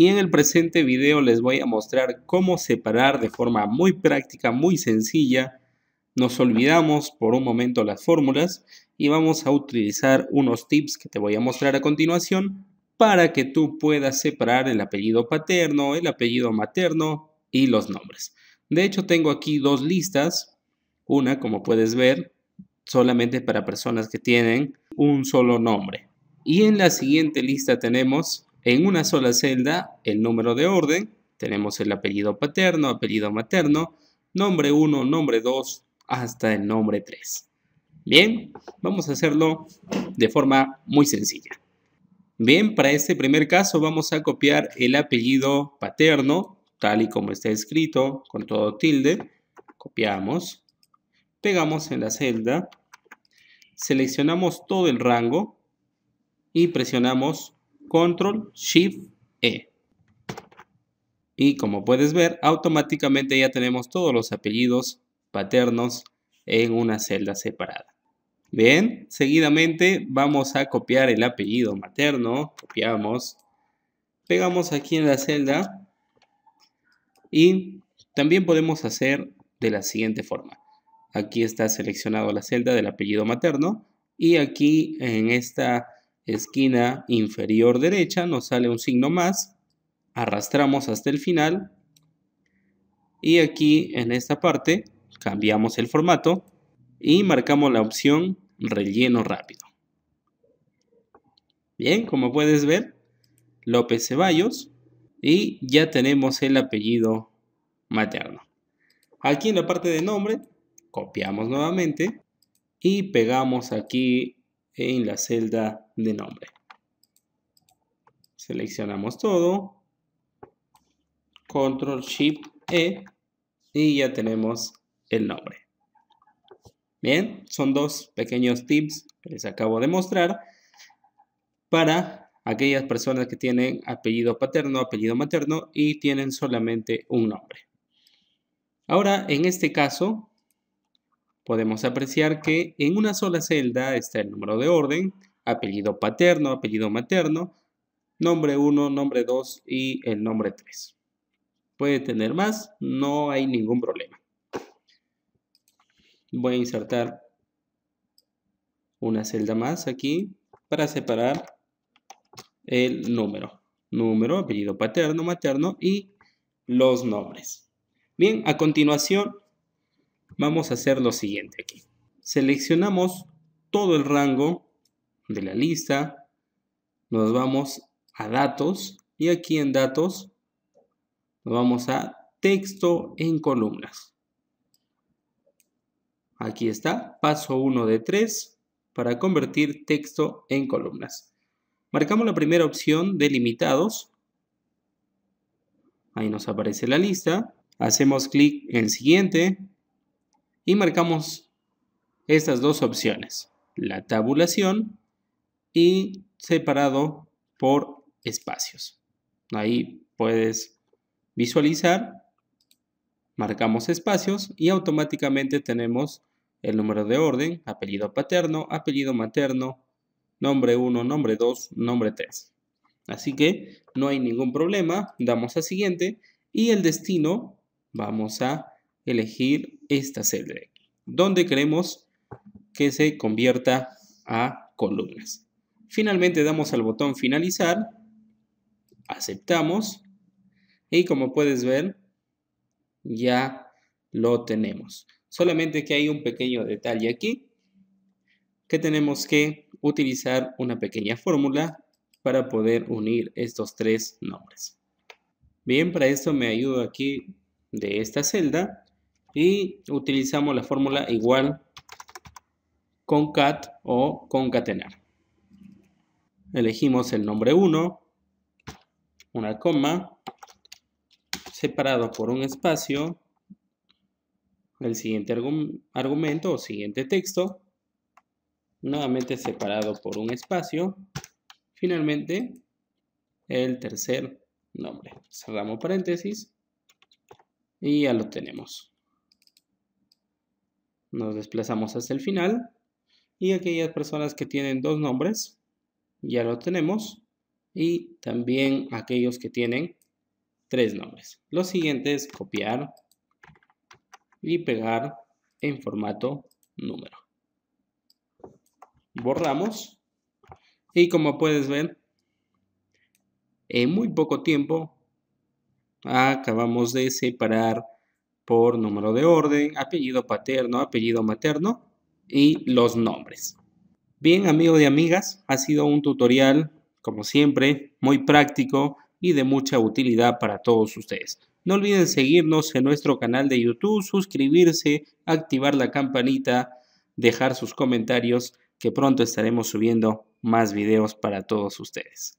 y en el presente video les voy a mostrar cómo separar de forma muy práctica, muy sencilla. Nos olvidamos por un momento las fórmulas y vamos a utilizar unos tips que te voy a mostrar a continuación para que tú puedas separar el apellido paterno, el apellido materno y los nombres. De hecho, tengo aquí dos listas. Una, como puedes ver, solamente para personas que tienen un solo nombre. Y en la siguiente lista tenemos en una sola celda el número de orden, tenemos el apellido paterno, apellido materno, nombre 1, nombre 2, hasta el nombre 3. Bien, vamos a hacerlo de forma muy sencilla. Bien, para este primer caso vamos a copiar el apellido paterno, tal y como está escrito, con todo tilde. Copiamos, pegamos en la celda, seleccionamos todo el rango y presionamos Control Shift E. Y como puedes ver, automáticamente ya tenemos todos los apellidos paternos en una celda separada. Bien, seguidamente vamos a copiar el apellido materno, copiamos, pegamos aquí en la celda y también podemos hacer de la siguiente forma. Aquí está seleccionado la celda del apellido materno y aquí en esta esquina inferior derecha, nos sale un signo más, arrastramos hasta el final y aquí en esta parte cambiamos el formato y marcamos la opción relleno rápido. Bien, como puedes ver, López Ceballos y ya tenemos el apellido materno. Aquí en la parte de nombre copiamos nuevamente y pegamos aquí en la celda de nombre. Seleccionamos todo. Control Shift E y ya tenemos el nombre. Bien, son dos pequeños tips que les acabo de mostrar para aquellas personas que tienen apellido paterno, apellido materno y tienen solamente un nombre. Ahora, en este caso, podemos apreciar que en una sola celda está el número de orden, apellido paterno, apellido materno, nombre 1, nombre 2 y el nombre 3. Puede tener más, no hay ningún problema. Voy a insertar una celda más aquí para separar el número. Número, apellido paterno, materno y los nombres. Bien, a continuación vamos a hacer lo siguiente aquí. Seleccionamos todo el rango de la lista, nos vamos a datos y aquí en datos nos vamos a texto en columnas. Aquí está, paso 1 de 3 para convertir texto en columnas. Marcamos la primera opción delimitados. Ahí nos aparece la lista. Hacemos clic en siguiente, y marcamos estas dos opciones, la tabulación y separado por espacios. Ahí puedes visualizar, marcamos espacios y automáticamente tenemos el número de orden, apellido paterno, apellido materno, nombre 1, nombre 2, nombre 3. Así que no hay ningún problema, damos a siguiente y el destino vamos a elegir esta celda de aquí, donde queremos que se convierta a columnas. Finalmente damos al botón finalizar, aceptamos y como puedes ver ya lo tenemos. Solamente que hay un pequeño detalle aquí que tenemos que utilizar una pequeña fórmula para poder unir estos tres nombres. Bien, para esto me ayudo aquí de esta celda y utilizamos la fórmula igual concat o concatenar. Elegimos el nombre 1, una coma, separado por un espacio, el siguiente argumento o siguiente texto, nuevamente separado por un espacio, finalmente el tercer nombre. Cerramos paréntesis y ya lo tenemos nos desplazamos hasta el final y aquellas personas que tienen dos nombres, ya lo tenemos, y también aquellos que tienen tres nombres. Lo siguiente es copiar y pegar en formato número. Borramos y como puedes ver, en muy poco tiempo acabamos de separar por número de orden, apellido paterno, apellido materno y los nombres. Bien, amigos y amigas, ha sido un tutorial, como siempre, muy práctico y de mucha utilidad para todos ustedes. No olviden seguirnos en nuestro canal de YouTube, suscribirse, activar la campanita, dejar sus comentarios, que pronto estaremos subiendo más videos para todos ustedes.